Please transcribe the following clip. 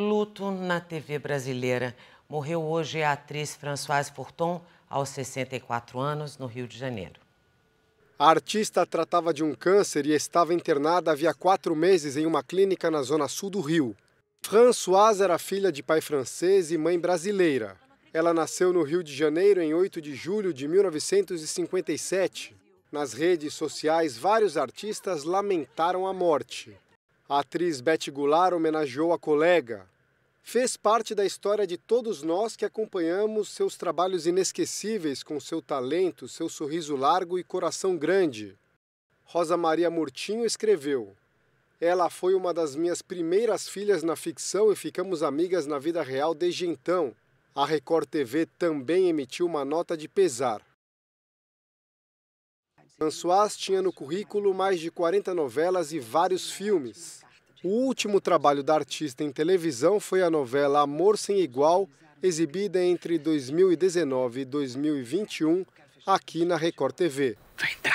Luto na TV brasileira. Morreu hoje a atriz Françoise Forton, aos 64 anos, no Rio de Janeiro. A artista tratava de um câncer e estava internada havia quatro meses em uma clínica na zona sul do Rio. Françoise era filha de pai francês e mãe brasileira. Ela nasceu no Rio de Janeiro em 8 de julho de 1957. Nas redes sociais, vários artistas lamentaram a morte. A atriz Betty Goulart homenageou a colega. Fez parte da história de todos nós que acompanhamos seus trabalhos inesquecíveis com seu talento, seu sorriso largo e coração grande. Rosa Maria Murtinho escreveu: Ela foi uma das minhas primeiras filhas na ficção e ficamos amigas na vida real desde então. A Record TV também emitiu uma nota de pesar. François tinha no currículo mais de 40 novelas e vários filmes. O último trabalho da artista em televisão foi a novela Amor Sem Igual, exibida entre 2019 e 2021 aqui na Record TV. Vai entrar.